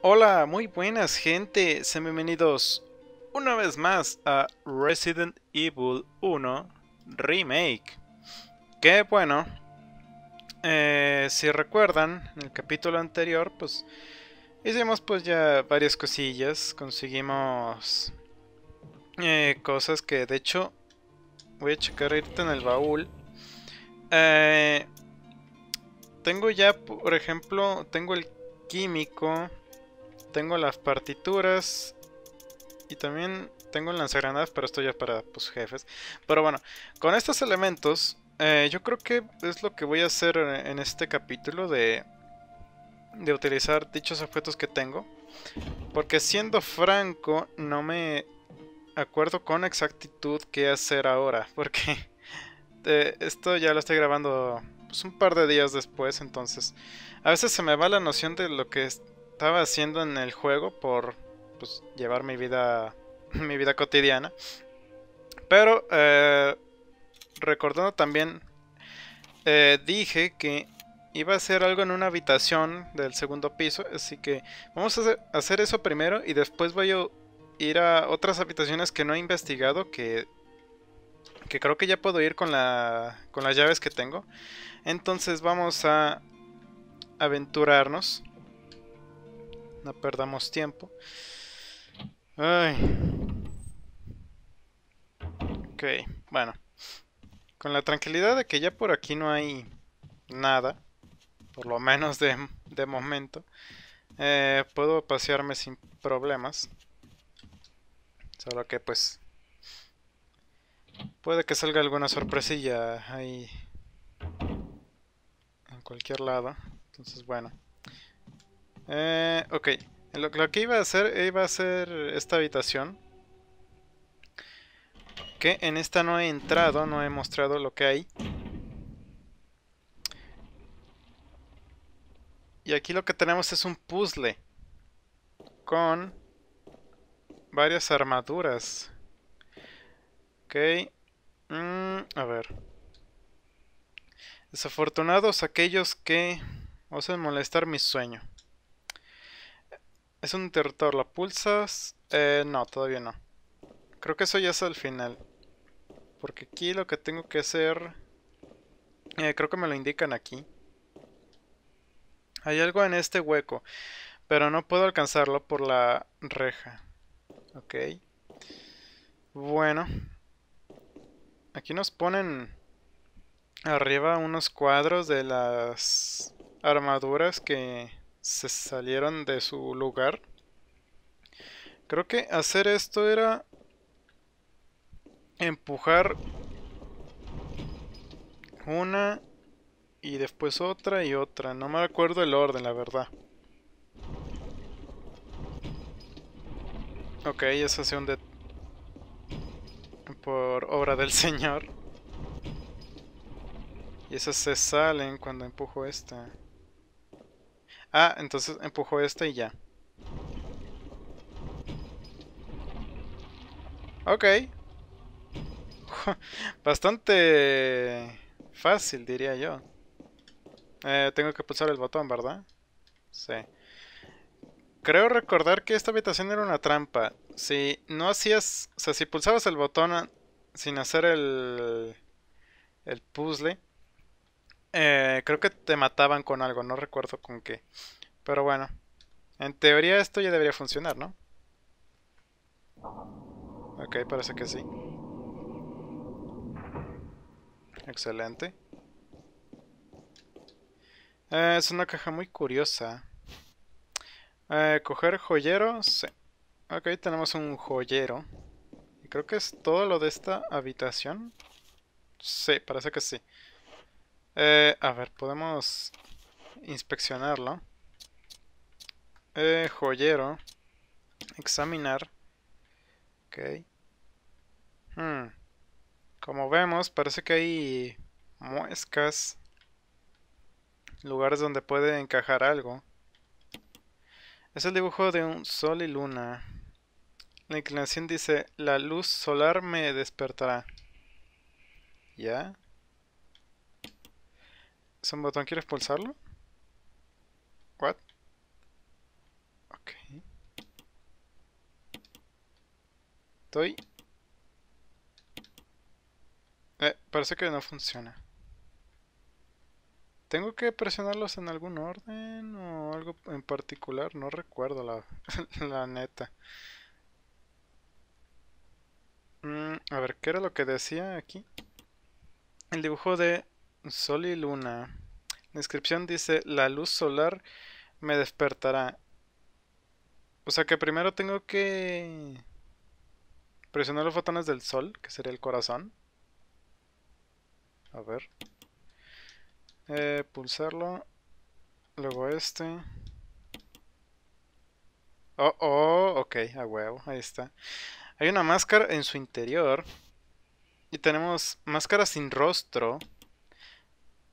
Hola, muy buenas gente, sean bienvenidos una vez más a Resident Evil 1 Remake. Que bueno, eh, si recuerdan, en el capítulo anterior, pues hicimos pues ya varias cosillas, conseguimos eh, cosas que de hecho voy a checar ahorita en el baúl. Eh, tengo ya, por ejemplo, tengo el químico. Tengo las partituras. Y también tengo lanzagranadas, pero esto ya para pues, jefes. Pero bueno, con estos elementos, eh, yo creo que es lo que voy a hacer en este capítulo de, de utilizar dichos objetos que tengo. Porque siendo franco, no me acuerdo con exactitud qué hacer ahora. Porque eh, esto ya lo estoy grabando pues, un par de días después, entonces a veces se me va la noción de lo que es estaba haciendo en el juego por pues, llevar mi vida, mi vida cotidiana. Pero eh, recordando también, eh, dije que iba a hacer algo en una habitación del segundo piso, así que vamos a hacer eso primero y después voy a ir a otras habitaciones que no he investigado, que, que creo que ya puedo ir con, la, con las llaves que tengo. Entonces vamos a aventurarnos no perdamos tiempo. Ok, bueno. Con la tranquilidad de que ya por aquí no hay nada, por lo menos de, momento, eh, puedo pasearme sin problemas. Solo que pues puede que salga alguna sorpresilla ahí en cualquier lado. Entonces bueno. Eh, ok. Lo, que iba a hacer, iba a ser esta habitación. Que en esta no he entrado, no he mostrado lo que hay. Y aquí lo que tenemos es un puzzle. Con varias armaduras. Ok. Mm, a ver. Desafortunados aquellos que osen molestar mi sueño. ¿Es un interruptor? ¿La pulsas? Eh, no, todavía no. Creo que eso ya es al final. Porque aquí lo que tengo que hacer... Eh, creo que me lo indican aquí. Hay algo en este hueco. Pero no puedo alcanzarlo por la reja. Ok. Bueno. Aquí nos ponen arriba unos cuadros de las armaduras que se salieron de su lugar. Creo que hacer esto era empujar una y después otra y otra. No me acuerdo el orden, la verdad. Ok, esa se un de... Por obra del señor. Y esas se salen cuando empujo esta. Ah, entonces empujo este y ya. Ok. Bastante fácil, diría yo. Eh, tengo que pulsar el botón, ¿verdad? Sí. Creo recordar que esta habitación era una trampa. Si no hacías... O sea, si pulsabas el botón ah, sin hacer el... El puzzle eh, creo que te mataban con algo, no recuerdo con qué. Pero bueno, en teoría esto ya debería funcionar, ¿no? Ok, parece que sí. Excelente. Eh, es una caja muy curiosa. Eh, Coger joyero, sí. Ok, tenemos un joyero. Y creo que es todo lo de esta habitación. Sí, parece que sí. Eh, a ver, podemos inspeccionarlo. Eh, joyero. Examinar. Ok. Hmm. Como vemos, parece que hay muescas. Lugares donde puede encajar algo. Es el dibujo de un sol y luna. La inclinación dice, la luz solar me despertará. ¿Ya? ¿Es un botón ¿Quieres pulsarlo? ¿What? Ok. Estoy. Eh, parece que no funciona. ¿Tengo que presionarlos en algún orden o algo en particular? No recuerdo la, neta. Mm, a ver, ¿qué era lo que decía aquí? El dibujo de Sol y luna. La inscripción dice, la luz solar me despertará. O sea que primero tengo que presionar los botones del sol, que sería el corazón. A ver. Eh, pulsarlo. Luego este. Oh, oh, ok, a huevo, ahí está. Hay una máscara en su interior. Y tenemos máscara sin rostro.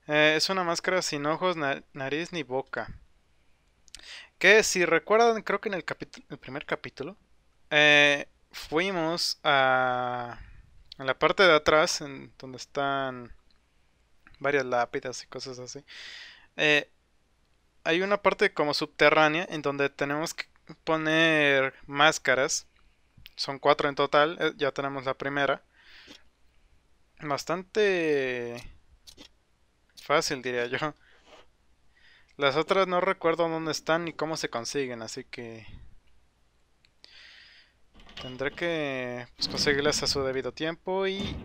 Eh, es una máscara sin ojos, nariz ni boca. Que si recuerdan, creo que en el, primer capítulo eh, fuimos a, la parte de atrás, en donde están varias lápidas y cosas así. Eh, hay una parte como subterránea en donde tenemos que poner máscaras. Son cuatro en total, ya tenemos la primera. Bastante Fácil, diría yo. Las otras no recuerdo dónde están ni cómo se consiguen, así que... Tendré que pues, conseguirlas a su debido tiempo y...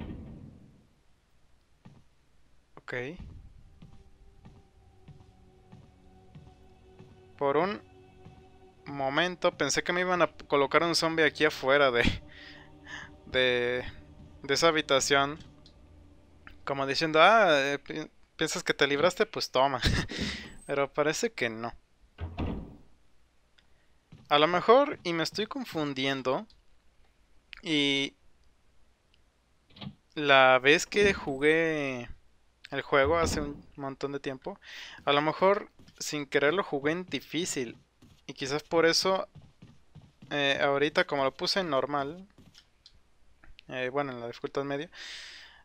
Ok. Por un momento pensé que me iban a colocar un zombie aquí afuera de... De... De esa habitación. Como diciendo, ah, eh, piensas que te libraste, pues toma. Pero parece que no. A lo mejor, y me estoy confundiendo, y la vez que jugué el juego hace un montón de tiempo, a lo mejor sin querer lo jugué en difícil. Y quizás por eso, eh, ahorita como lo puse en normal, eh, bueno, en la dificultad media,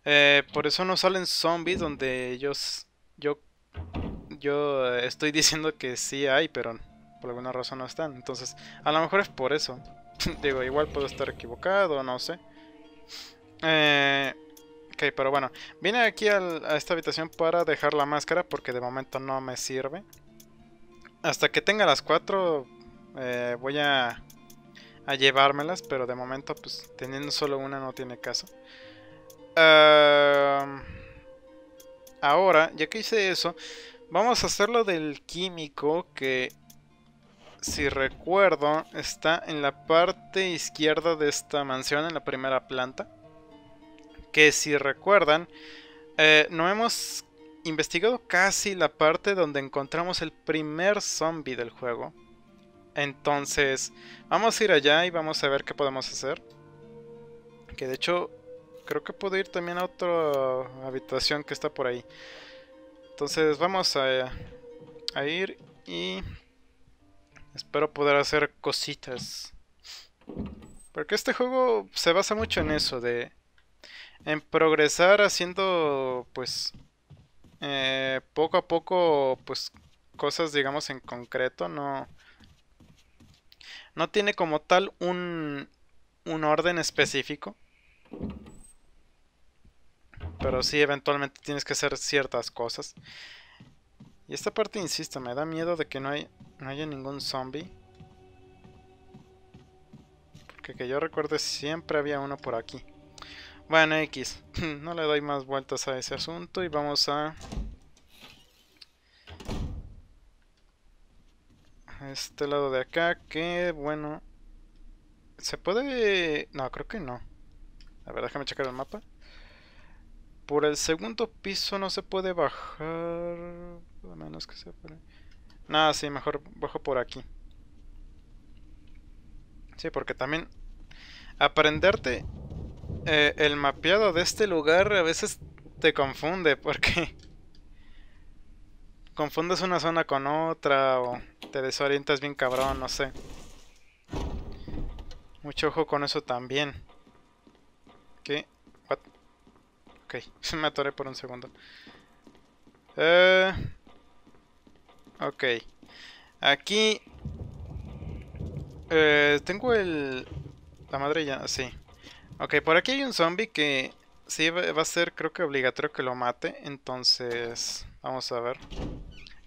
eh, por eso no salen zombies donde ellos yo, yo estoy diciendo que sí hay, pero por alguna razón no están. Entonces, a lo mejor es por eso. Digo, igual puedo estar equivocado, no sé. Eh, ok, pero bueno. Vine aquí a esta habitación para dejar la máscara porque de momento no me sirve. Hasta que tenga las cuatro eh, voy a, a llevármelas, pero de momento pues teniendo solo una no tiene caso ahora, ya que hice eso, vamos a hacer lo del químico que, si recuerdo, está en la parte izquierda de esta mansión, en la primera planta. Que si recuerdan, eh, no hemos investigado casi la parte donde encontramos el primer zombie del juego. Entonces, vamos a ir allá y vamos a ver qué podemos hacer. Que de hecho Creo que puedo ir también a otra habitación que está por ahí. Entonces vamos a, a ir y espero poder hacer cositas. Porque este juego se basa mucho en eso, de en progresar haciendo pues eh, poco a poco pues cosas digamos en concreto, no no tiene como tal un un orden específico. Pero sí, eventualmente tienes que hacer ciertas cosas. Y esta parte, insisto, me da miedo de que no, no haya ningún zombie. Porque que yo recuerde siempre había uno por aquí. Bueno, X. no le doy más vueltas a ese asunto y vamos a... Este lado de acá, que bueno... ¿Se puede...? No, creo que no. A ver, déjame checar el mapa. Por el segundo piso no se puede bajar. A menos que sea por ahí. Nada, sí, mejor bajo por aquí. Sí, porque también aprenderte eh, el mapeado de este lugar a veces te confunde porque confundes una zona con otra o te desorientas bien cabrón, no sé. Mucho ojo con eso también. ¿Qué? Ok, me atoré por un segundo. Eh, ok. Aquí... Eh, tengo el... La madre ya... Sí. Ok, por aquí hay un zombie que... Sí, va a ser creo que obligatorio que lo mate. Entonces... Vamos a ver.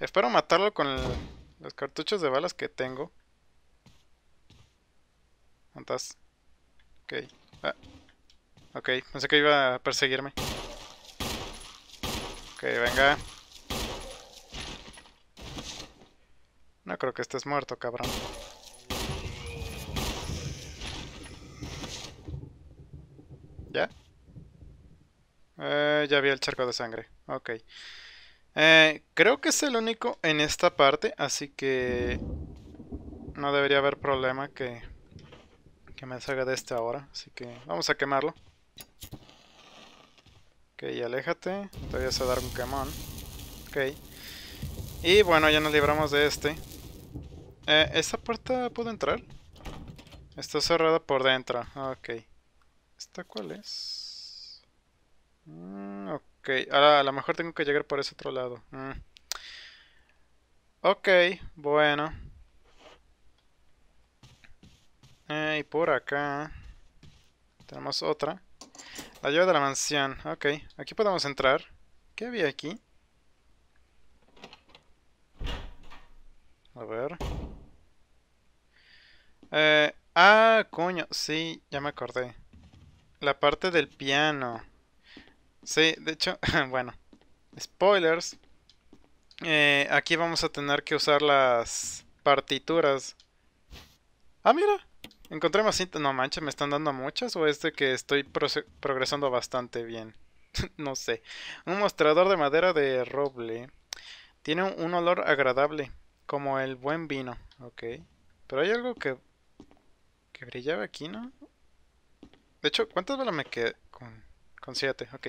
Espero matarlo con los cartuchos de balas que tengo. ¿Cuántas? Ok. Ah, ok, pensé que iba a perseguirme. Ok, venga. No creo que estés muerto, cabrón. ¿Ya? Eh, ya vi el charco de sangre. Ok. Eh, creo que es el único en esta parte, así que... No debería haber problema que... Que me salga de este ahora, así que vamos a quemarlo. Ok, aléjate. Todavía se dar un quemón. Ok. Y bueno, ya nos libramos de este. Eh, ¿Esta puerta puedo entrar? Está cerrada por dentro. Ok. ¿Esta cuál es? Mm, ok. Ahora a lo mejor tengo que llegar por ese otro lado. Mm. Ok, bueno. Eh, y por acá. Tenemos otra. La llave de la mansión. Ok, aquí podemos entrar. ¿Qué había aquí? A ver. Eh, ah, coño. Sí, ya me acordé. La parte del piano. Sí, de hecho, bueno. Spoilers. Eh, aquí vamos a tener que usar las partituras. Ah, mira. Encontré más cinta. No manches, ¿me están dando muchas? ¿O es de que estoy progresando bastante bien? no sé. Un mostrador de madera de roble. Tiene un olor agradable. Como el buen vino. Ok. Pero hay algo que. que brillaba aquí, ¿no? De hecho, ¿cuántas balas me quedé? Con, con siete, ok.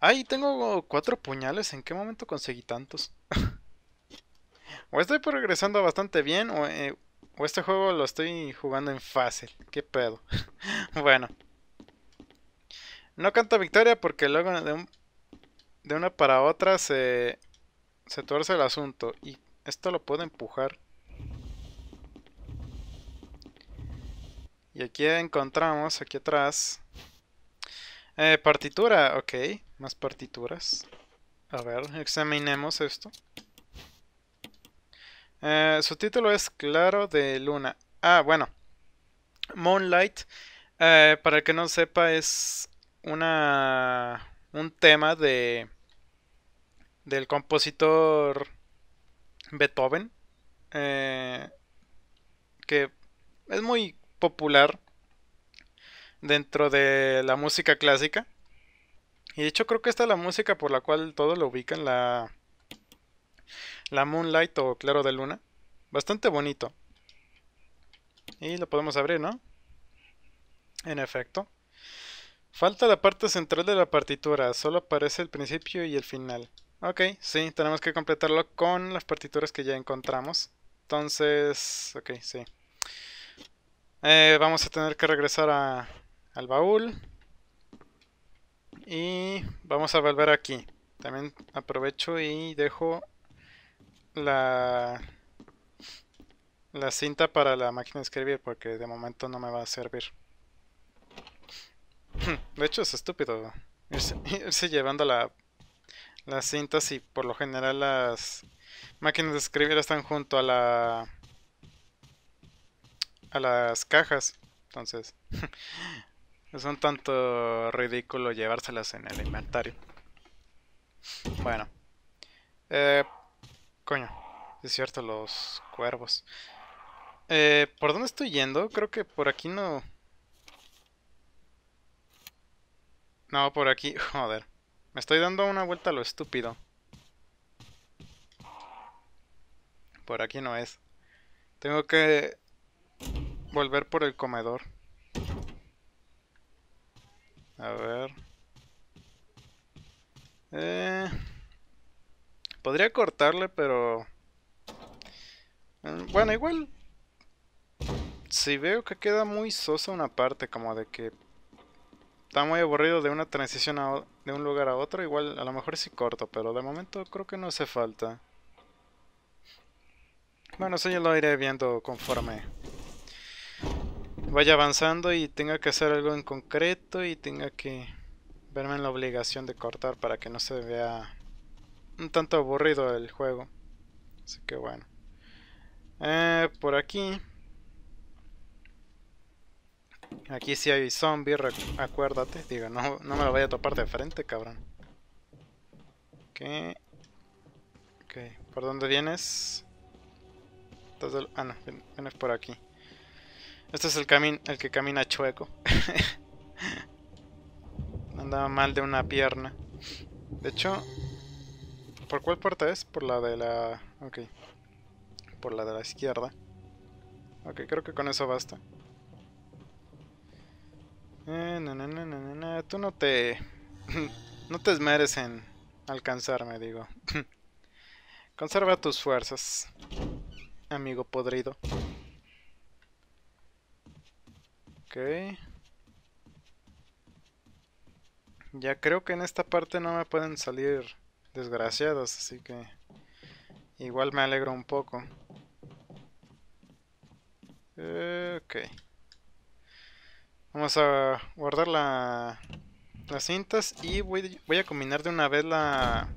Ay, tengo cuatro puñales. ¿En qué momento conseguí tantos? o estoy progresando bastante bien, o, eh, este juego lo estoy jugando en fácil. ¿Qué pedo? bueno. No canto victoria porque luego de, una para otra se, se tuerce el asunto. Y esto lo puedo empujar. Y aquí encontramos, aquí atrás. Eh, partitura, ok. Más partituras. A ver, examinemos esto. Eh, su título es Claro de Luna. Ah, bueno. Moonlight, eh, para el que no sepa, es una un tema de del compositor Beethoven, eh, que es muy popular dentro de la música clásica. Y de hecho creo que esta es la música por la cual todo lo ubican, la, la Moonlight o Claro de Luna. Bastante bonito. Y lo podemos abrir, ¿no? En efecto. Falta la parte central de la partitura, solo aparece el principio y el final. Ok, sí, tenemos que completarlo con las partituras que ya encontramos. Entonces, ok, sí. Eh, vamos a tener que regresar al baúl. Y vamos a volver aquí. También aprovecho y dejo la, la cinta para la máquina de escribir porque de momento no me va a servir. De hecho es estúpido irse, llevando la, las cintas y por lo general las máquinas de escribir están junto a la a las cajas. Entonces es un tanto ridículo llevárselas en el inventario. Bueno. Eh, Coño, es cierto, los cuervos. Eh, ¿Por dónde estoy yendo? Creo que por aquí no... No, por aquí... Joder. Me estoy dando una vuelta a lo estúpido. Por aquí no es. Tengo que... Volver por el comedor. A ver... Eh... Podría cortarle, pero... Eh, bueno, igual... Si veo que queda muy sosa una parte, como de que... Está muy aburrido de una transición de un lugar a otro, igual a lo mejor sí corto, pero de momento creo que no hace falta. Bueno, eso yo lo iré viendo conforme vaya avanzando y tenga que hacer algo en concreto y tenga que verme en la obligación de cortar para que no se vea un tanto aburrido el juego. Así que bueno. Eh, por aquí. Aquí sí hay zombies, acuérdate. Digo, no, me lo vaya a topar de frente, cabrón. Ok. ¿por dónde vienes? ah, no, vienes por aquí. Este es el, camino el que camina chueco. Andaba mal de una pierna. De hecho, ¿Por cuál puerta es? Por la de la... Ok. Por la de la izquierda. Ok, creo que con eso basta. Eh, Tú no te... no te esmeres en alcanzarme, digo. Conserva tus fuerzas, amigo podrido. Ok. Ya creo que en esta parte no me pueden salir desgraciados, así que igual me alegro un poco. Eh, ok. Vamos a guardar la, las cintas y voy, voy a combinar de una vez la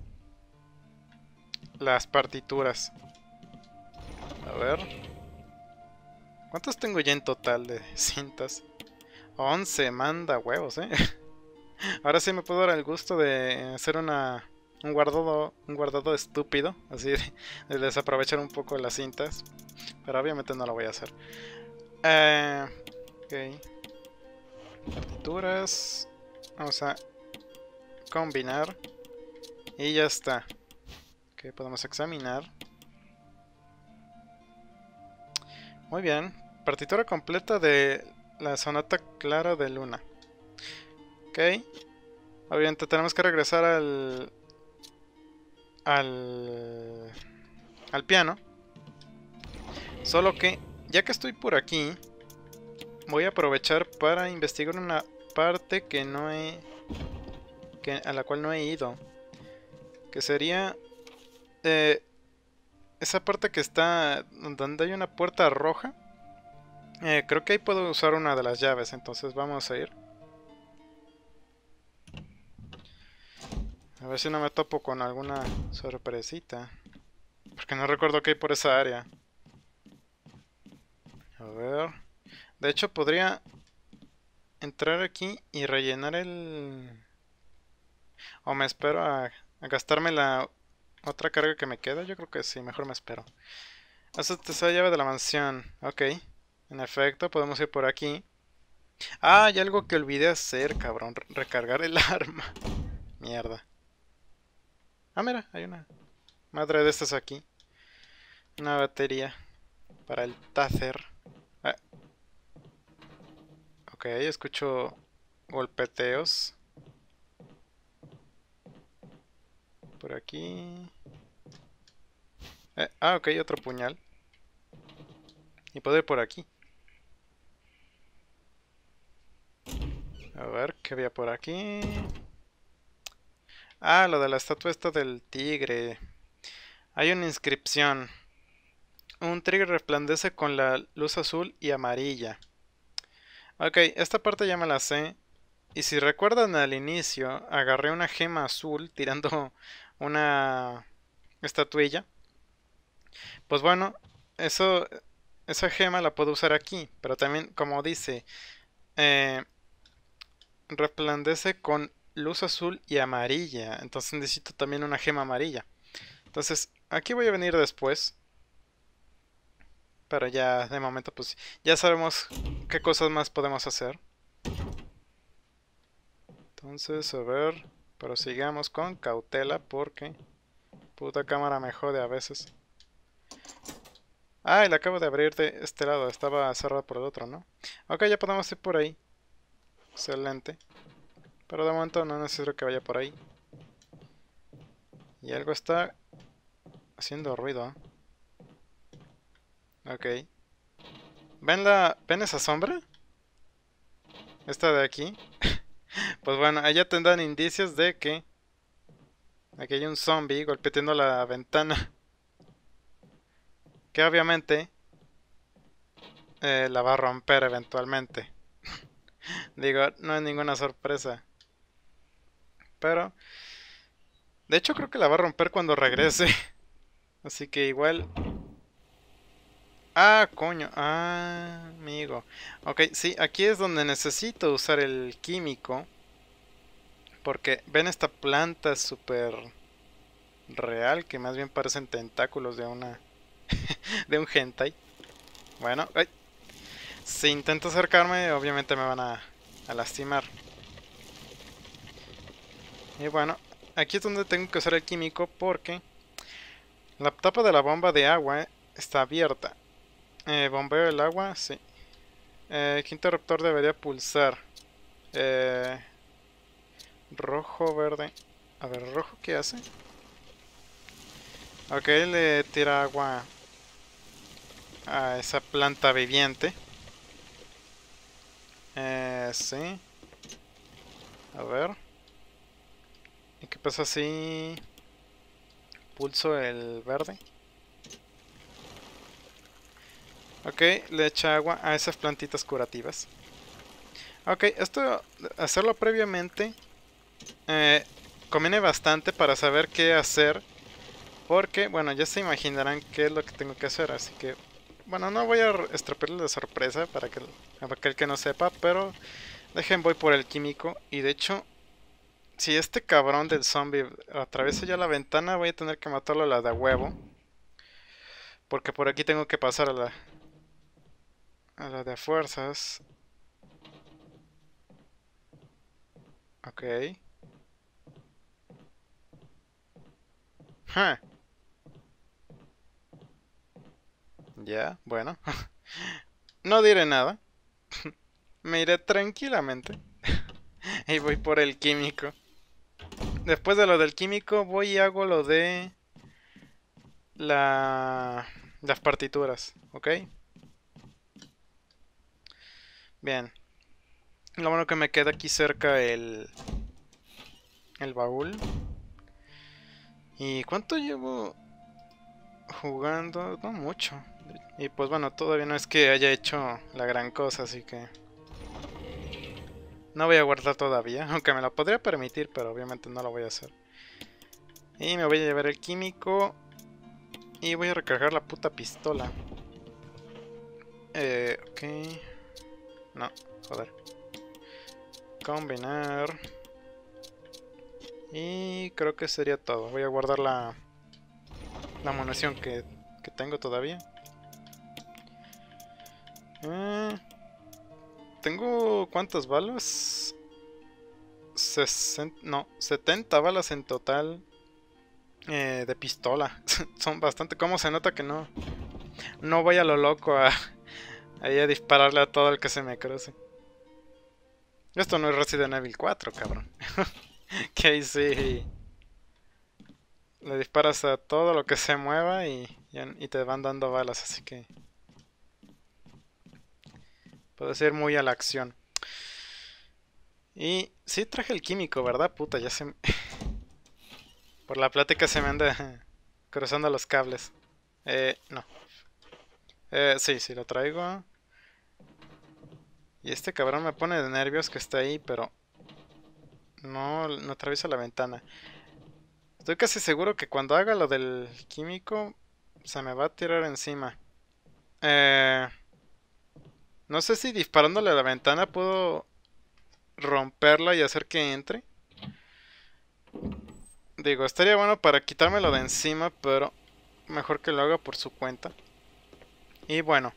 las partituras. A ver. ¿Cuántas tengo ya en total de cintas? 11, manda huevos, eh. Ahora sí me puedo dar el gusto de hacer una un guardado, un guardado estúpido, así de desaprovechar un poco las cintas, pero obviamente no lo voy a hacer. Eh, ok. Partituras. Vamos a combinar. Y ya está. que podemos examinar. Muy bien. Partitura completa de la sonata clara de luna. Ok. Obviamente tenemos que regresar al, al, piano. Solo que, ya que estoy por aquí, voy a aprovechar para investigar una parte que no he... Que, a la cual no he ido. Que sería... Eh, esa parte que está... Donde hay una puerta roja. Eh, creo que ahí puedo usar una de las llaves, entonces vamos a ir. A ver si no me topo con alguna sorpresita. Porque no recuerdo qué hay por esa área. A ver. De hecho, podría entrar aquí y rellenar el... O me espero a, gastarme la otra carga que me queda. Yo creo que sí, mejor me espero. Este, esa es la llave de la mansión. Ok. En efecto, podemos ir por aquí. Ah, hay algo que olvidé hacer, cabrón. Recargar el arma. Mierda. Ah, mira, hay una madre de estas aquí. Una batería para el taser. Ah. Ok, escucho golpeteos. Por aquí. Eh, ah, ok, otro puñal. Y poder ir por aquí. A ver, ¿qué había por aquí? Ah, lo de la estatua esta del tigre. Hay una inscripción. Un tigre resplandece con la luz azul y amarilla. Ok, esta parte ya me la sé. Y si recuerdan al inicio, agarré una gema azul tirando una estatuilla. Pues bueno, eso, esa gema la puedo usar aquí, pero también, como dice, eh, resplandece con luz azul y amarilla. Entonces necesito también una gema amarilla. Entonces, aquí voy a venir después. Pero ya, de momento, pues ya sabemos qué cosas más podemos hacer. Entonces, a ver, pero sigamos con cautela porque puta cámara me jode a veces. Ah, y la acabo de abrir de este lado, estaba cerrada por el otro, ¿no? Ok, ya podemos ir por ahí. Excelente. Pero de momento no necesito que vaya por ahí. Y algo está haciendo ruido. ¿eh? Ok. ¿Ven, la, ¿Ven esa sombra? Esta de aquí. pues bueno, allá tendrán indicios de que... Aquí hay un zombie Golpeando la ventana. Que obviamente... Eh, la va a romper eventualmente. Digo, no es ninguna sorpresa pero... De hecho creo que la va a romper cuando regrese. Así que igual... Ah, coño. Ah, amigo. Ok, sí, aquí es donde necesito usar el químico. Porque ven esta planta súper real, que más bien parecen tentáculos de una... de un hentai. Bueno, ay. si intento acercarme, obviamente me van a, a lastimar. Y bueno, aquí es donde tengo que usar el químico porque la tapa de la bomba de agua está abierta. Eh, bombeo el agua, sí. Eh, ¿Qué interruptor debería pulsar? Eh, rojo, verde. A ver, rojo, ¿qué hace? Ok, le tira agua a esa planta viviente. Eh, sí. A ver. ¿Qué pasa si pulso el verde? Ok, le echa agua a esas plantitas curativas. Ok, esto hacerlo previamente eh, conviene bastante para saber qué hacer. Porque, bueno, ya se imaginarán qué es lo que tengo que hacer. Así que, bueno, no voy a estropearle la sorpresa para que, para aquel que no sepa. Pero dejen, voy por el químico. Y de hecho, si este cabrón del zombie atraviesa ya la ventana, voy a tener que matarlo a la de huevo. Porque por aquí tengo que pasar a la... A la de fuerzas. Ok. Ya, bueno. no diré nada. Me iré tranquilamente. y voy por el químico. Después de lo del químico, voy y hago lo de la, las partituras, ¿ok? Bien. Lo bueno que me queda aquí cerca el, el baúl. ¿Y cuánto llevo jugando? No mucho. Y pues bueno, todavía no es que haya hecho la gran cosa, así que... No voy a guardar todavía, aunque me lo podría permitir, pero obviamente no lo voy a hacer. Y me voy a llevar el químico. Y voy a recargar la puta pistola. Eh, ok. No, joder. Combinar. Y creo que sería todo. Voy a guardar la, la munición que, que tengo todavía. Eh, tengo cuántas balas? 60, no, 70 balas en total eh, de pistola. Son bastante. ¿Cómo se nota que no? No voy a lo loco a, a, a dispararle a todo el que se me cruce. Esto no es Resident Evil 4, cabrón. que ahí sí. Le disparas a todo lo que se mueva y te van dando balas, así que. Puede ser muy a la acción. Y sí traje el químico, ¿verdad? Puta, ya se... Por la plática se me anda cruzando los cables. Eh, no. Eh, sí, sí lo traigo. Y este cabrón me pone de nervios que está ahí, pero... No, no atraviesa la ventana. Estoy casi seguro que cuando haga lo del químico, se me va a tirar encima. Eh... No sé si disparándole a la ventana puedo romperla y hacer que entre. Digo, estaría bueno para quitármelo de encima, pero mejor que lo haga por su cuenta. Y bueno,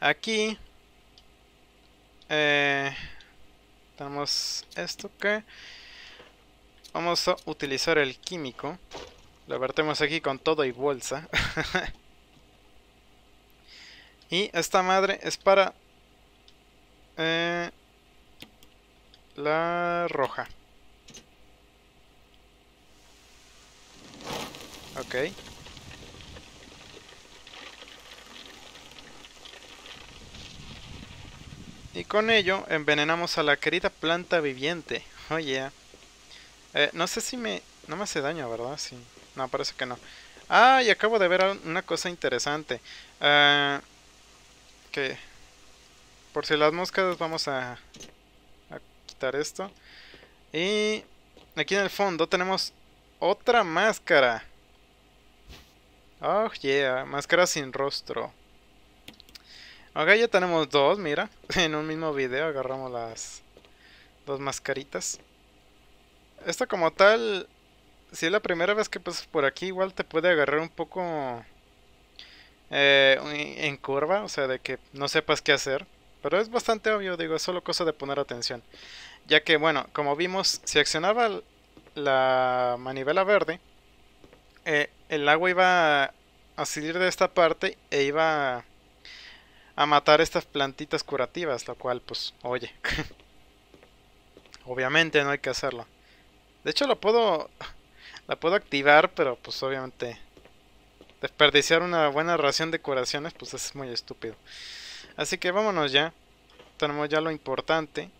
aquí eh, tenemos esto que vamos a utilizar el químico. Lo vertemos aquí con todo y bolsa. y esta madre es para eh, la roja. Ok. Y con ello envenenamos a la querida planta viviente. Oye. Oh, eh, no sé si me... No me hace daño, ¿verdad? Sí. No, parece que no. Ah, y acabo de ver una cosa interesante. Eh, que por si las moscas vamos a, quitar esto. Y aquí en el fondo tenemos otra máscara. Oh yeah, máscara sin rostro. Ok, ya tenemos dos, mira. En un mismo video agarramos las dos mascaritas. Esta como tal, si es la primera vez que pasas por aquí, igual te puede agarrar un poco eh, en curva, o sea, de que no sepas qué hacer. Pero es bastante obvio, digo, es solo cosa de poner atención. Ya que, bueno, como vimos, si accionaba la manivela verde, eh, el agua iba a salir de esta parte e iba a matar estas plantitas curativas, lo cual, pues, oye. obviamente no hay que hacerlo. De hecho, lo puedo... La puedo activar, pero pues obviamente... Desperdiciar una buena ración de curaciones, pues es muy estúpido. Así que vámonos ya. Tenemos ya lo importante.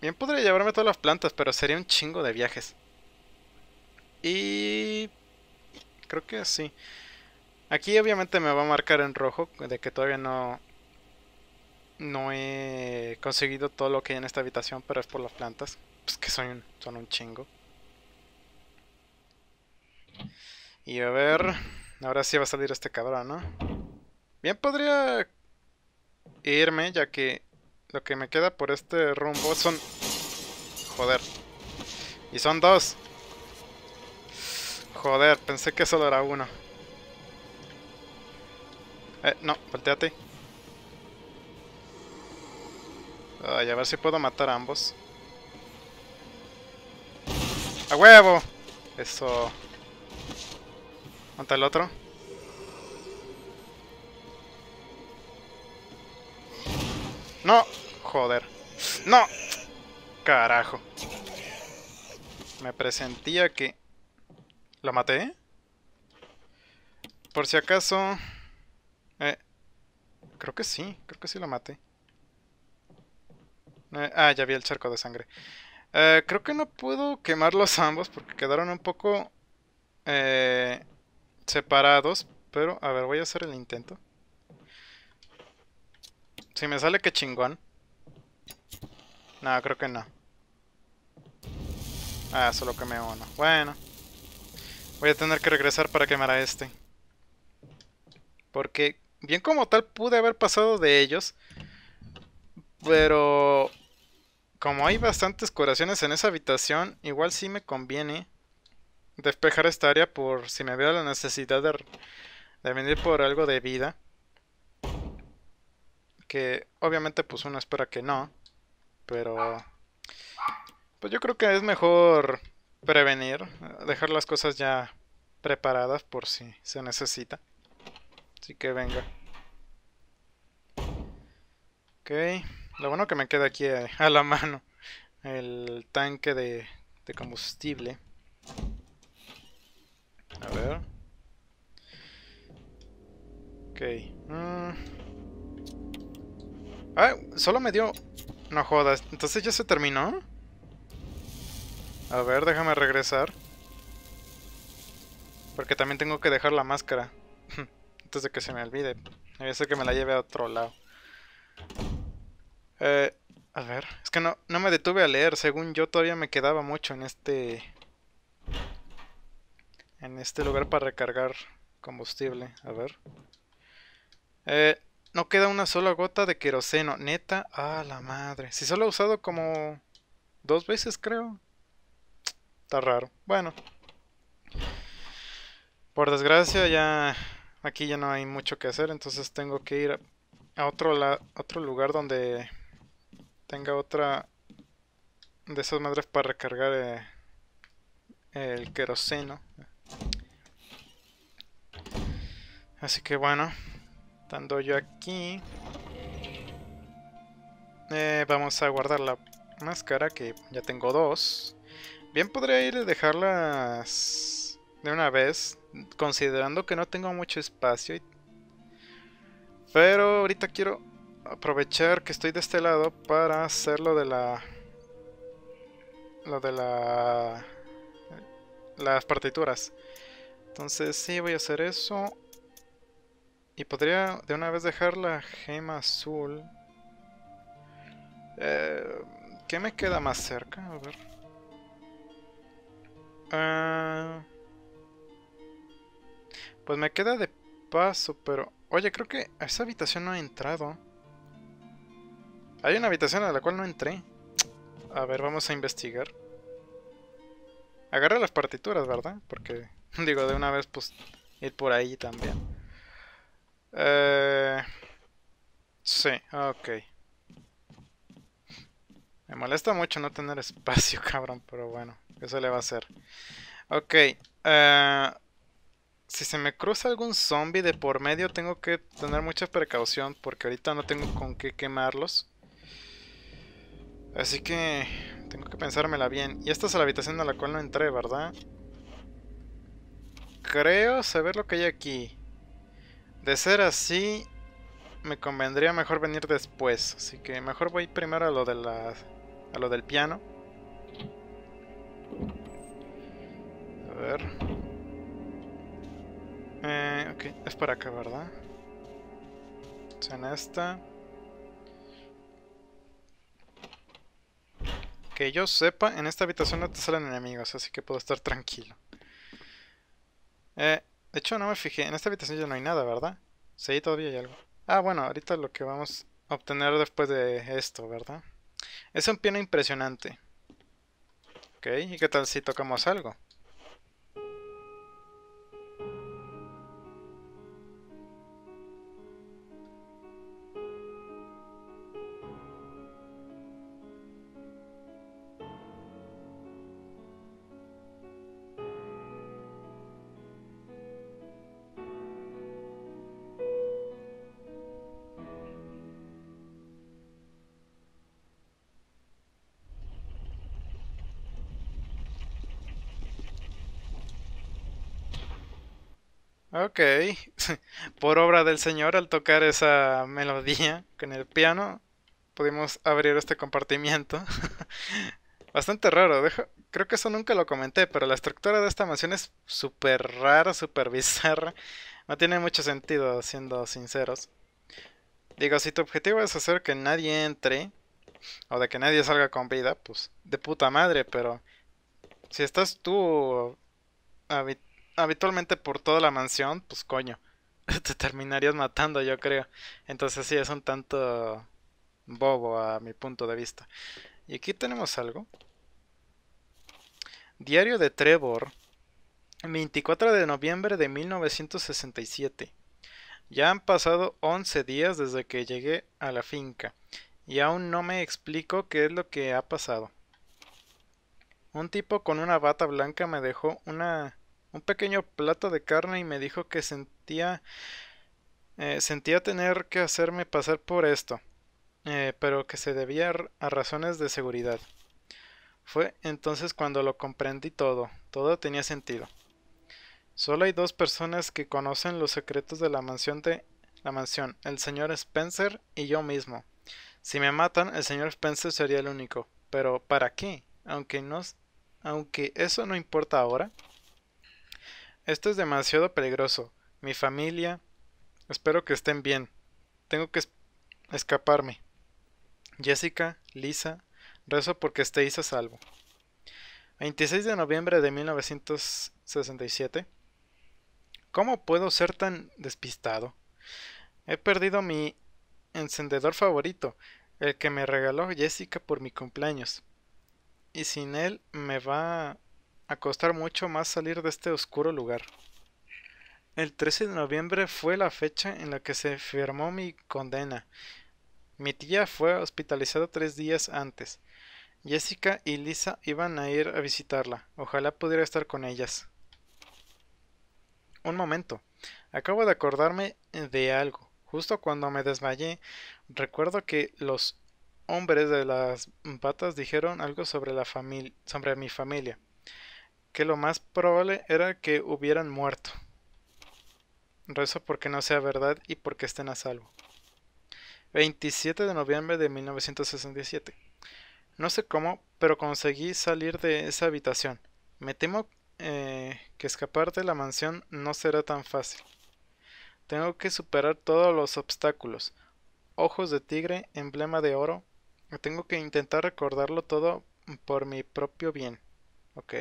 Bien podría llevarme todas las plantas, pero sería un chingo de viajes. Y... Creo que sí. Aquí obviamente me va a marcar en rojo de que todavía no... No he conseguido todo lo que hay en esta habitación, pero es por las plantas. Pues que son un, son un chingo. Y a ver... Ahora sí va a salir este cabrón, ¿no? Bien podría irme, ya que lo que me queda por este rumbo son... Joder. Y son dos. Joder, pensé que solo era uno. Eh, no, volteate. a ver si puedo matar a ambos. ¡A huevo! Eso... ¿Monta el otro? No, joder. No. Carajo. Me presentía que... ¿La maté? Por si acaso... Eh, creo que sí, creo que sí la maté. Eh, ah, ya vi el charco de sangre. Eh, creo que no puedo quemarlos ambos porque quedaron un poco separados. Pero, a ver, voy a hacer el intento. Si me sale que chingón. No, creo que no. Ah, solo me uno. Bueno. Voy a tener que regresar para quemar a este. Porque bien como tal pude haber pasado de ellos. Pero... Como hay bastantes curaciones en esa habitación, igual sí me conviene despejar esta área por si me veo la necesidad de, de venir por algo de vida. Que obviamente pues uno espera que no. Pero... Pues yo creo que es mejor prevenir, dejar las cosas ya preparadas por si se necesita. Así que venga. Ok, lo bueno que me queda aquí eh, a la mano el tanque de, de combustible. A ver. Ok. Mm. Ah, solo me dio... No jodas. Entonces ya se terminó. A ver, déjame regresar. Porque también tengo que dejar la máscara. Antes de que se me olvide. Debe ser que me la lleve a otro lado. Eh, a ver. Es que no, no me detuve a leer. Según yo todavía me quedaba mucho en este... En este lugar para recargar combustible. A ver. Eh, no queda una sola gota de queroseno. Neta, a la madre. Si solo he usado como dos veces, creo. Está raro. Bueno. Por desgracia, ya aquí ya no hay mucho que hacer. Entonces tengo que ir a otro, otro lugar donde tenga otra de esas madres para recargar eh, el queroseno. Así que bueno. Estando yo aquí... Eh, vamos a guardar la máscara, que ya tengo dos. Bien podría ir a dejarlas de una vez, considerando que no tengo mucho espacio. Pero ahorita quiero aprovechar que estoy de este lado para hacer lo de la... Lo de la... Las partituras. Entonces sí, voy a hacer eso. Y podría de una vez dejar la gema azul. Eh, ¿Qué me queda más cerca? A ver. Ah. pues me queda de paso, pero... Oye, creo que a esa habitación no he entrado. Hay una habitación a la cual no entré. A ver, vamos a investigar. Agarra las partituras, ¿verdad? Porque, digo, de una vez, pues, ir por ahí también. Eh... Sí, ok. Me molesta mucho no tener espacio, cabrón, pero bueno, eso se le va a hacer? Ok, eh, Si se me cruza algún zombie de por medio, tengo que tener mucha precaución porque ahorita no tengo con qué quemarlos. Así que tengo que pensármela bien. Y esta es la habitación a la cual no entré, ¿verdad? Creo saber lo que hay aquí. De ser así, me convendría mejor venir después. Así que mejor voy primero a lo, de la, a lo del piano. A ver. Eh, ok, es para acá, ¿verdad? en esta. Que yo sepa, en esta habitación no te salen enemigos, así que puedo estar tranquilo. Eh, de hecho, no me fijé. En esta habitación ya no hay nada, ¿verdad? Sí, todavía hay algo. Ah, bueno, ahorita lo que vamos a obtener después de esto, ¿verdad? Es un piano impresionante. Ok, ¿y qué tal si tocamos algo? Ok, por obra del Señor, al tocar esa melodía con el piano, pudimos abrir este compartimiento. Bastante raro, Dejo... creo que eso nunca lo comenté, pero la estructura de esta mansión es súper rara, súper bizarra. No tiene mucho sentido, siendo sinceros. Digo, si tu objetivo es hacer que nadie entre, o de que nadie salga con vida, pues de puta madre, pero si estás tú habitualmente por toda la mansión, pues coño, te terminarías matando, yo creo. Entonces sí, es un tanto bobo a mi punto de vista. Y aquí tenemos algo. Diario de Trevor, 24 de noviembre de 1967. Ya han pasado 11 días desde que llegué a la finca y aún no me explico qué es lo que ha pasado. Un tipo con una bata blanca me dejó una un pequeño plato de carne y me dijo que sentía eh, sentía tener que hacerme pasar por esto, eh, pero que se debía a razones de seguridad. Fue entonces cuando lo comprendí todo, todo tenía sentido. Solo hay dos personas que conocen los secretos de la mansión de la mansión, el señor Spencer y yo mismo. Si me matan, el señor Spencer sería el único. Pero ¿para qué? Aunque no aunque eso no importa ahora. Esto es demasiado peligroso. Mi familia... Espero que estén bien. Tengo que escaparme. Jessica, Lisa, rezo porque estéis a salvo. 26 de noviembre de 1967. ¿Cómo puedo ser tan despistado? He perdido mi encendedor favorito, el que me regaló Jessica por mi cumpleaños. Y sin él me va a costar mucho más salir de este oscuro lugar. El 13 de noviembre fue la fecha en la que se firmó mi condena. Mi tía fue hospitalizada tres días antes. Jessica y Lisa iban a ir a visitarla. Ojalá pudiera estar con ellas. Un momento. Acabo de acordarme de algo. Justo cuando me desmayé, recuerdo que los hombres de las patas dijeron algo sobre la familia, sobre mi familia que lo más probable era que hubieran muerto. Rezo porque no sea verdad y porque estén a salvo. 27 de noviembre de 1967. No sé cómo, pero conseguí salir de esa habitación. Me temo eh, que escapar de la mansión no será tan fácil. Tengo que superar todos los obstáculos. Ojos de tigre, emblema de oro. Tengo que intentar recordarlo todo por mi propio bien. Ok.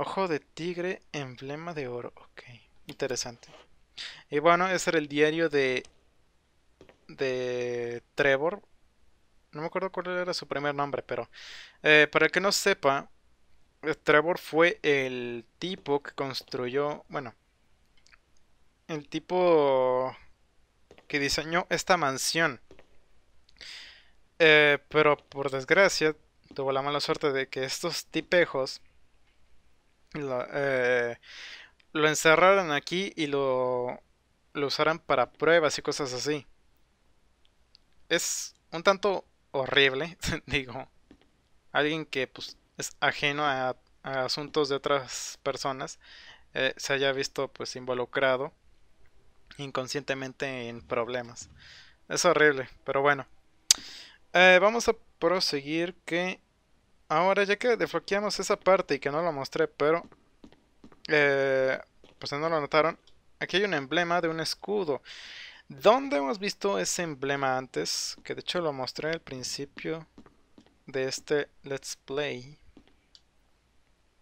Ojo de tigre, emblema de oro. Ok, interesante. Y bueno, ese era el diario de, de Trevor. No me acuerdo cuál era su primer nombre, pero eh, para el que no sepa, eh, Trevor fue el tipo que construyó, bueno, el tipo que diseñó esta mansión. Eh, pero por desgracia, tuvo la mala suerte de que estos tipejos eh, lo, encerraron aquí y lo, lo usaran para pruebas y cosas así. Es un tanto horrible, digo. Alguien que pues, es ajeno a, asuntos de otras personas eh, se haya visto pues involucrado inconscientemente en problemas. Es horrible, pero bueno. Eh, vamos a proseguir que Ahora, ya que desbloqueamos esa parte y que no lo mostré, pero... Eh, pues no lo notaron. Aquí hay un emblema de un escudo. ¿Dónde hemos visto ese emblema antes? Que de hecho lo mostré al principio de este Let's Play.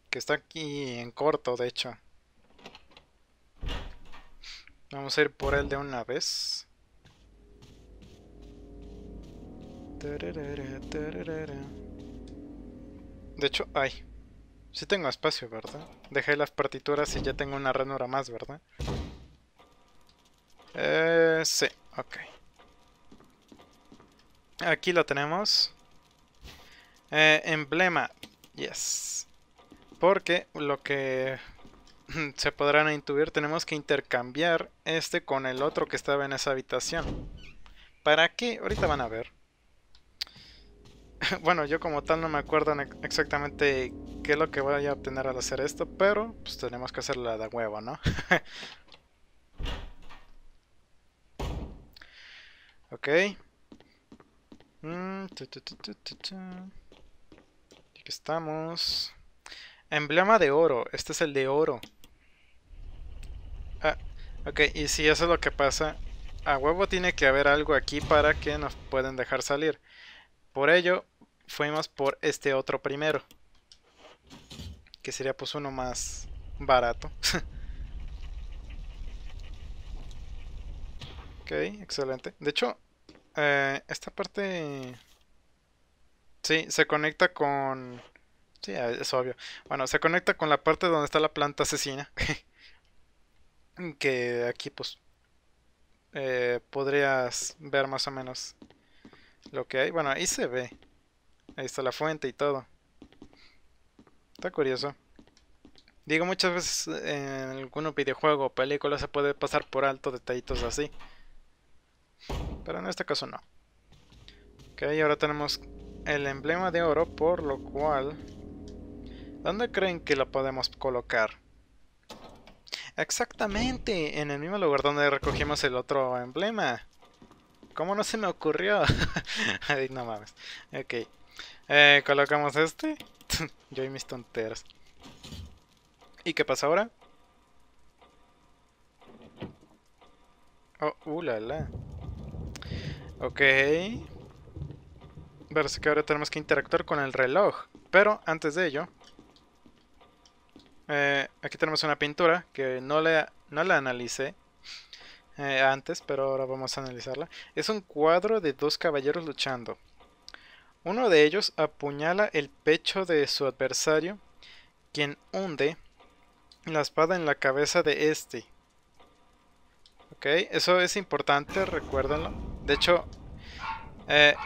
Que está aquí en corto, de hecho. Vamos a ir por el de una vez. De hecho, ay. Sí tengo espacio, ¿verdad? Dejé las partituras y ya tengo una ranura más, ¿verdad? Eh, sí, ok. Aquí lo tenemos. Eh, emblema. Yes. Porque lo que se podrán intuir, tenemos que intercambiar este con el otro que estaba en esa habitación. ¿Para qué? Ahorita van a ver. bueno, yo como tal no me acuerdo exactamente qué es lo que voy a obtener al hacer esto, pero pues tenemos que hacer la de huevo, ¿no? ok. Mm, aquí estamos. Emblema de oro. Este es el de oro. Ah, ok, y si eso es lo que pasa, a huevo tiene que haber algo aquí para que nos pueden dejar salir. Por ello, fuimos por este otro primero. Que sería pues uno más barato. ok, excelente. De hecho, eh, esta parte... Sí, se conecta con... Sí, es obvio. Bueno, se conecta con la parte donde está la planta asesina. que aquí pues eh, podrías ver más o menos lo que hay. Bueno, ahí se ve. Ahí está la fuente y todo. Está curioso. Digo, muchas veces en algún videojuego o película se puede pasar por alto detallitos así. Pero en este caso no. Ok, ahora tenemos el emblema de oro, por lo cual... ¿Dónde creen que lo podemos colocar? Exactamente, en el mismo lugar donde recogimos el otro emblema. ¿Cómo no se me ocurrió? Ay, no mames. Ok, eh, colocamos este. Yo y mis tonteras. ¿Y qué pasa ahora? Oh, uh, la, la. Ok. que ahora tenemos que interactuar con el reloj. Pero antes de ello... Eh, aquí tenemos una pintura que no, le, no la analicé eh, antes, pero ahora vamos a analizarla. Es un cuadro de dos caballeros luchando. Uno de ellos apuñala el pecho de su adversario, quien hunde la espada en la cabeza de este. Ok, eso es importante, recuérdenlo. De hecho, eh,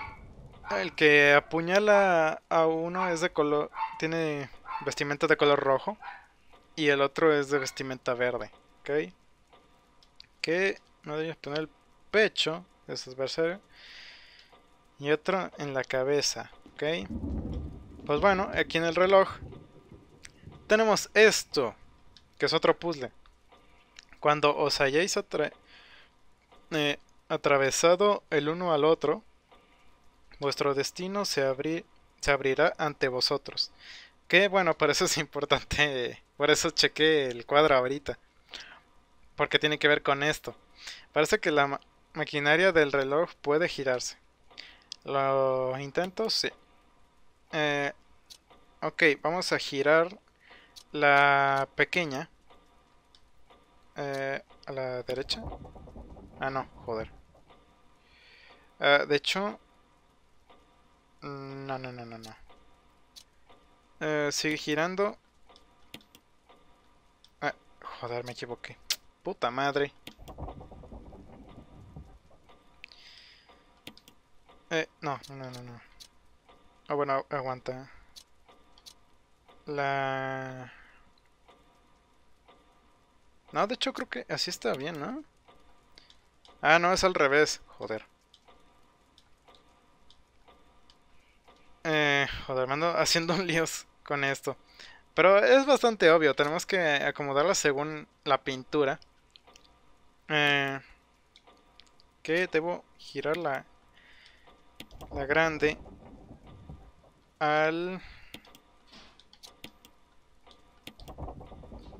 el que apuñala a uno es de color. tiene vestimenta de color rojo. Y el otro es de vestimenta verde. Ok. Que no debes poner el pecho de su adversario y otro en la cabeza, ¿ok? Pues bueno, aquí en el reloj tenemos esto, que es otro puzzle. Cuando os hayáis eh, atravesado el uno al otro, vuestro destino se, abrirá ante vosotros. Que bueno, por eso es importante, por eso chequé el cuadro ahorita. Porque tiene que ver con esto. Parece que la maquinaria del reloj puede girarse. Los intentos, sí. ok, vamos a girar la pequeña. a la derecha. Ah, no, joder. de hecho... No, no, no, no, no. sigue girando. joder, me equivoqué. Puta madre. Eh, no, no, no, no. Ah, bueno, aguanta. La... No, de hecho creo que así está bien, ¿no? Ah, no, es al revés. Joder. Eh, joder, me ando haciendo líos con esto. Pero es bastante obvio, tenemos que acomodarla según la pintura. Eh, que debo girarla? la grande al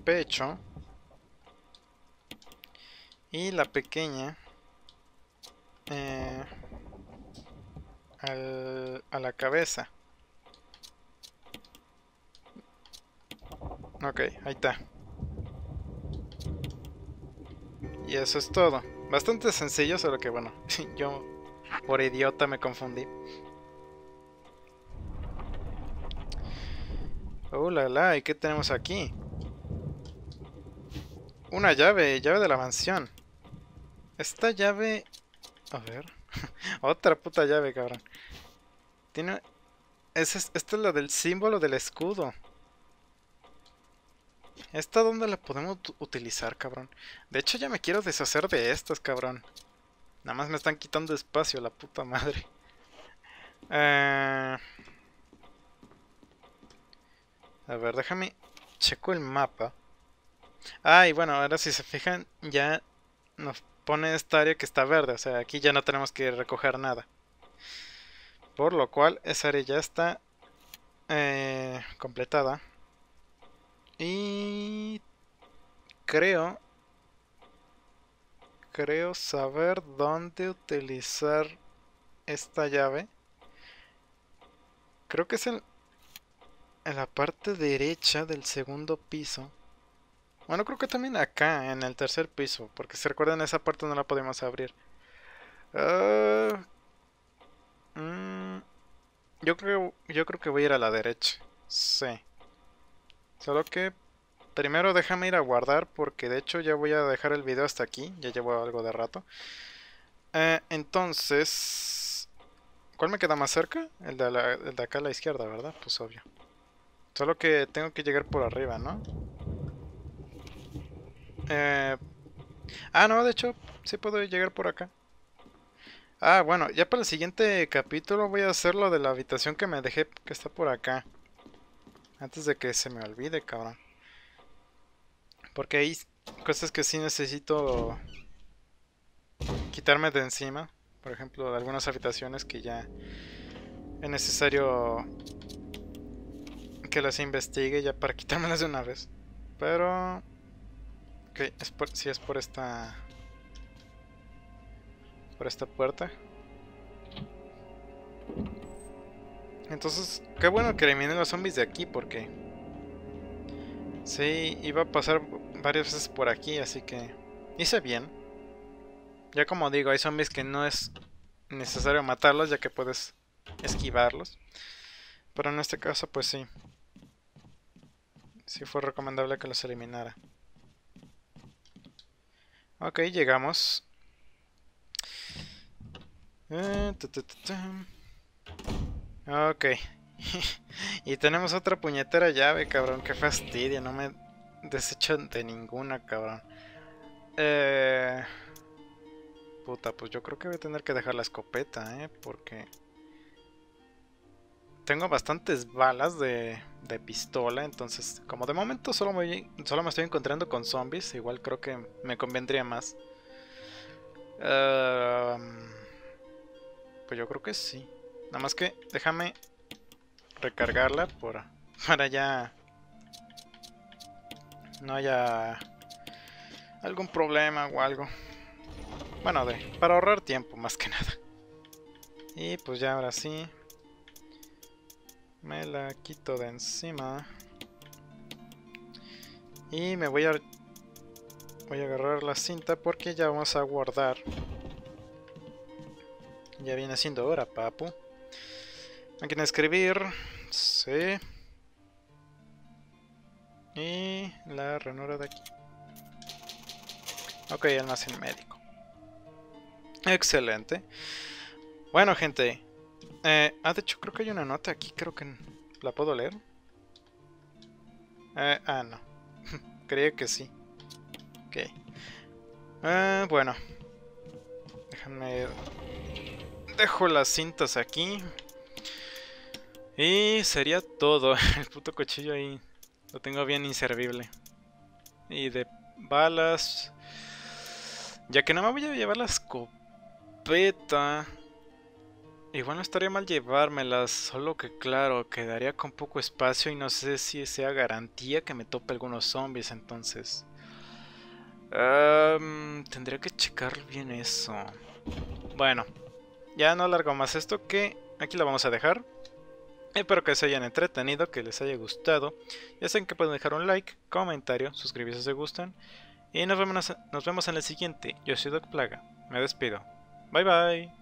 pecho y la pequeña eh, al, a la cabeza. Ok, ahí está. Y eso es todo. Bastante sencillo, solo que bueno, yo por idiota me confundí. Oh la la, ¿y qué tenemos aquí? Una llave, llave de la mansión. Esta llave... A ver. Otra puta llave, cabrón. Tiene... esta es la del símbolo del escudo. ¿Esta dónde la podemos utilizar, cabrón? De hecho, ya me quiero deshacer de estas, cabrón. Nada más me están quitando espacio, la puta madre. Eh, a ver, déjame... Checo el mapa. Ah, y bueno, ahora si se fijan, ya nos pone esta área que está verde. O sea, aquí ya no tenemos que recoger nada. Por lo cual, esa área ya está eh, completada. Y creo creo saber dónde utilizar esta llave. Creo que es en, la parte derecha del segundo piso. Bueno, creo que también acá, en el tercer piso. Porque si recuerdan, esa parte no la podemos abrir. Ah, mm, yo, creo, yo creo que voy a ir a la derecha. Sí. Solo que primero déjame ir a guardar porque de hecho ya voy a dejar el video hasta aquí, ya llevo algo de rato. Eh, entonces, ¿cuál me queda más cerca? El de, acá a la izquierda, ¿verdad? Pues obvio. Solo que tengo que llegar por arriba, ¿no? Eh, ah, no, de hecho, sí puedo llegar por acá. Ah, bueno, ya para el siguiente capítulo voy a hacer lo de la habitación que me dejé, que está por acá. Antes de que se me olvide, cabrón. Porque hay cosas que sí necesito quitarme de encima. Por ejemplo, de algunas habitaciones que ya es necesario que las investigue ya para quitármelas de una vez. Pero... Ok, es si es por esta... Por esta puerta. Entonces, qué bueno que eliminen los zombies de aquí porque... Sí, iba a pasar varias veces por aquí, así que hice bien. Ya como digo, hay zombies que no es necesario matarlos ya que puedes esquivarlos. Pero en este caso, pues sí. Sí fue recomendable que los eliminara. Ok, llegamos. Eh, ok. y tenemos otra puñetera llave, cabrón. Qué fastidio, no me desecho de ninguna, cabrón. Eh... Puta, pues yo creo que voy a tener que dejar la escopeta, ¿eh? Porque... Tengo bastantes balas de, de pistola, entonces como de momento solo me, solo me estoy encontrando con zombies, igual creo que me convendría más. eh. pues yo creo que sí. Nada más que déjame recargarla por, para ya no haya algún problema o algo. Bueno, de, para ahorrar tiempo más que nada. Y pues ya ahora sí. Me la quito de encima. Y me voy a... Voy a agarrar la cinta porque ya vamos a guardar. Ya viene siendo hora, papu. Aquí en escribir. Sí. Y la ranura de aquí. Ok, el médico. Excelente. Bueno, gente. Eh, ah, de hecho, creo que hay una nota aquí. Creo que la puedo leer. Eh, ah, no. Creía que sí. Ok. Ah, bueno. Déjame... Dejo las cintas aquí. Y sería todo. El puto cuchillo ahí lo tengo bien inservible. Y de balas... Ya que no me voy a llevar la escopeta... Igual no estaría mal llevármelas, solo que claro, quedaría con poco espacio y no sé si sea garantía que me tope algunos zombies entonces. tendría que checar bien eso. Bueno, ya no alargo más esto que aquí la vamos a dejar. Espero que se hayan entretenido, que les haya gustado. Ya saben que pueden dejar un like, comentario, suscribirse si se gustan. Y nos vemos, nos vemos en el siguiente. Yo soy Doc Plaga. Me despido. Bye bye.